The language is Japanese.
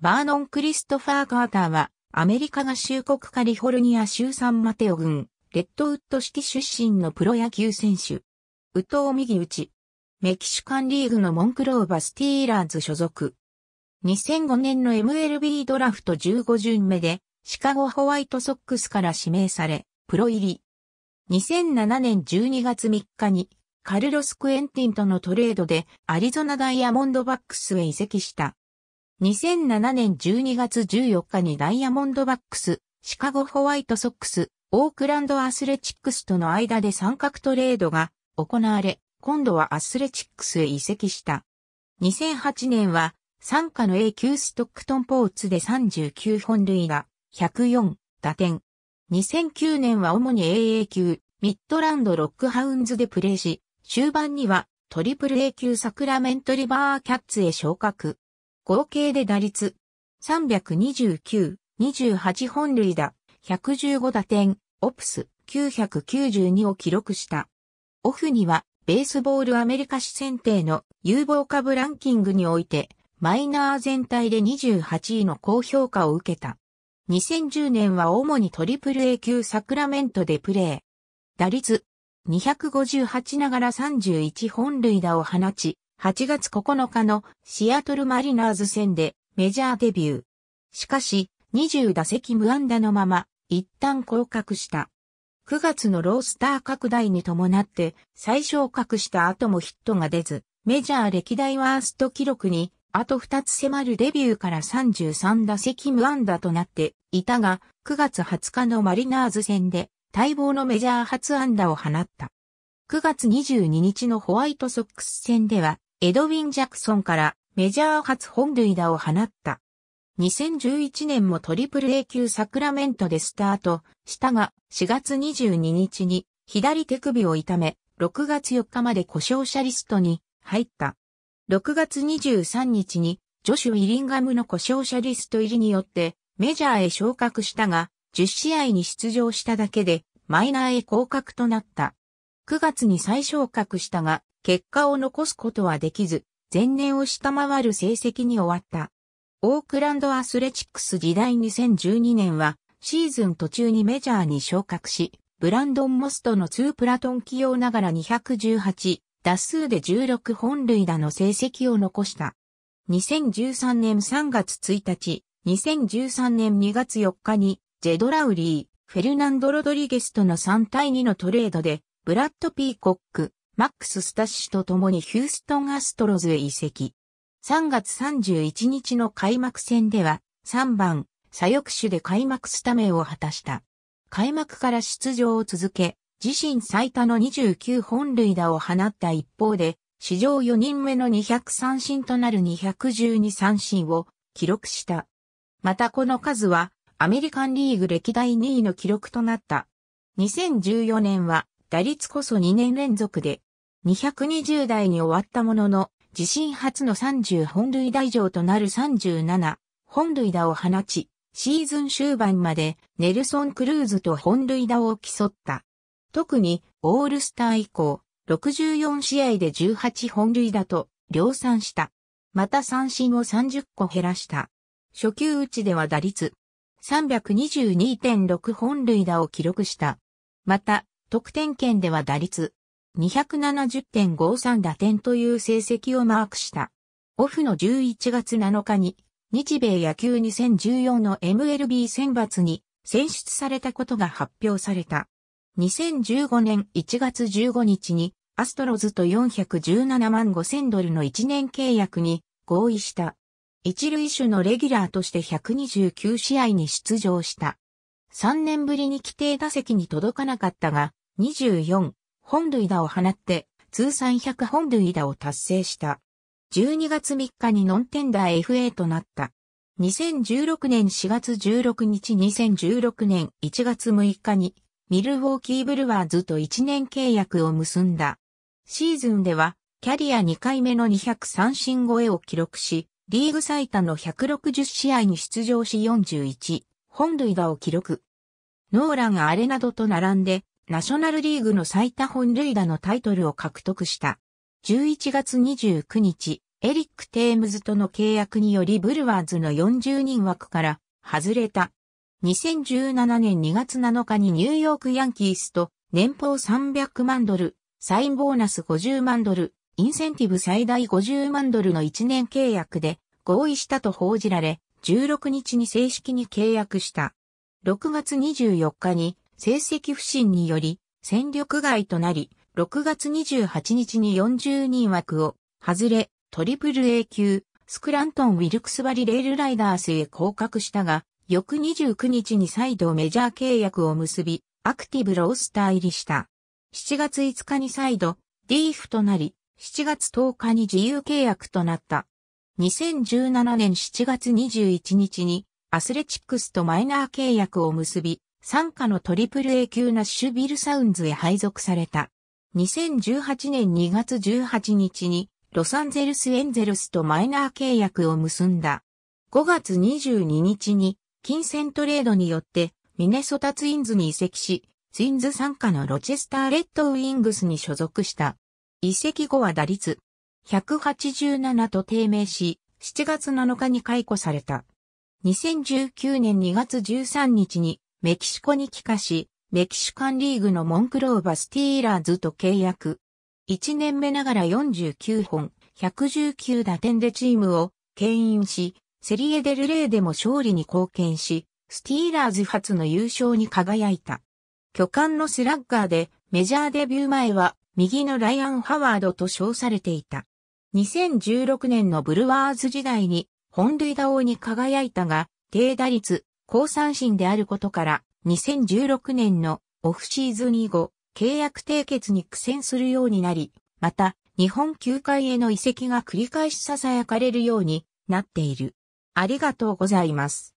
バーノン・クリストファー・カーターは、アメリカ合衆国カリフォルニア州サンマテオ郡、レッドウッド式出身のプロ野球選手。ウトウ右打ち。メキシカンリーグのモンクローバスティーラーズ所属。2005年の MLB ドラフト15巡目で、シカゴホワイトソックスから指名され、プロ入り。2007年12月3日に、カルロス・クエンティンとのトレードで、アリゾナダイヤモンドバックスへ移籍した。2007年12月14日にダイヤモンドバックス、シカゴホワイトソックス、オークランドアスレチックスとの間で三角トレードが行われ、今度はアスレチックスへ移籍した。2008年は、参加の A 級ストックトンポーツで39本塁が104打点。2009年は主に AA 級、ミッドランドロックハウンズでプレーし、終盤にはトリプル A 級サクラメントリバーキャッツへ昇格。合計で打率329、28本塁打、115打点、オプス992を記録した。オフには、ベースボールアメリカ市選定の有望株ランキングにおいて、マイナー全体で28位の高評価を受けた。2010年は主にトリプル A 級サクラメントでプレー。打率258ながら31本塁打を放ち、8月9日のシアトルマリナーズ戦でメジャーデビュー。しかし、20打席無安打のまま、一旦降格した。9月のロースター拡大に伴って、最小格した後もヒットが出ず、メジャー歴代ワースト記録に、あと2つ迫るデビューから33打席無安打となっていたが、9月20日のマリナーズ戦で、待望のメジャー初安打を放った。9月22日のホワイトソックス戦では、エドウィン・ジャクソンからメジャー初本塁打を放った。2011年もトリプル A 級サクラメントでスタートしたが4月22日に左手首を痛め6月4日まで故障者リストに入った。6月23日にジョシュ・イリンガムの故障者リスト入りによってメジャーへ昇格したが10試合に出場しただけでマイナーへ降格となった。9月に再昇格したが結果を残すことはできず、前年を下回る成績に終わった。オークランドアスレチックス時代2012年は、シーズン途中にメジャーに昇格し、ブランドン・モストの2プラトン起用ながら218、打数で16本塁打の成績を残した。2013年3月1日、2013年2月4日に、ジェドラウリー、フェルナンド・ロドリゲスとの3対2のトレードで、ブラッド・ピーコック、マックス・スタッシュと共にヒューストン・アストロズへ移籍。3月31日の開幕戦では3番左翼手で開幕スタメンを果たした。開幕から出場を続け、自身最多の29本塁打を放った一方で、史上4人目の200三振となる212三振を記録した。またこの数はアメリカンリーグ歴代2位の記録となった。2014年は打率こそ2年連続で220代に終わったものの、自身初の30本塁打以上となる37本塁打を放ち、シーズン終盤までネルソン・クルーズと本塁打を競った。特にオールスター以降、64試合で18本塁打と量産した。また三振を30個減らした。初級打ちでは打率322.6本塁打を記録した。また、得点圏では打率270.53打点という成績をマークした。オフの11月7日に、日米野球2014の MLB 選抜に選出されたことが発表された。2015年1月15日に、アストロズと417万5000ドルの1年契約に合意した。一塁手のレギュラーとして129試合に出場した。3年ぶりに規定打席に届かなかったが、24、本塁打を放って、通算100本塁打を達成した。12月3日にノンテンダー FA となった。2016年4月16日2016年1月6日にミルウォーキーブルワーズと1年契約を結んだ。シーズンではキャリア2回目の203振超えを記録し、リーグ最多の160試合に出場し41本塁打を記録。ノーラン・アレなどと並んでナショナルリーグの最多本塁打のタイトルを獲得した。11月29日、エリック・テームズとの契約によりブルワーズの40人枠から外れた。2017年2月7日にニューヨーク・ヤンキースと年俸300万ドル、サインボーナス50万ドル、インセンティブ最大50万ドルの1年契約で合意したと報じられ、16日に正式に契約した。6月24日に成績不振により戦力外となり、6月28日に40人枠を外れ、トリプル A 級、スクラントン・ウィルクスバリレールライダースへ降格したが、翌29日に再度メジャー契約を結び、アクティブロースター入りした。7月5日に再度、リーフとなり、7月10日に自由契約となった。2017年7月21日にアスレチックスとマイナー契約を結び、参加のトリプル a 級ナッシュビルサウンズへ配属された。2018年2月18日にロサンゼルスエンゼルスとマイナー契約を結んだ。5月22日に金銭トレードによってミネソタツインズに移籍し、ツインズ参加のロチェスターレッドウィングスに所属した。移籍後は打率187と低迷し、7月7日に解雇された。2019年2月13日にメキシコに帰化し、メキシカンリーグのモンクローバスティーラーズと契約。1年目ながら49本、119打点でチームを牽引し、セリエデルレーでも勝利に貢献し、スティーラーズ初の優勝に輝いた。巨漢のスラッガーでメジャーデビュー前は右のライアン・ハワードと称されていた。2016年のブルワーズ時代に本塁打王に輝いたが、低打率高三振であることから、2016年のオフシーズン以後、契約締結に苦戦するようになり、また、日本球界への移籍が繰り返し囁かれるようになっている。ありがとうございます。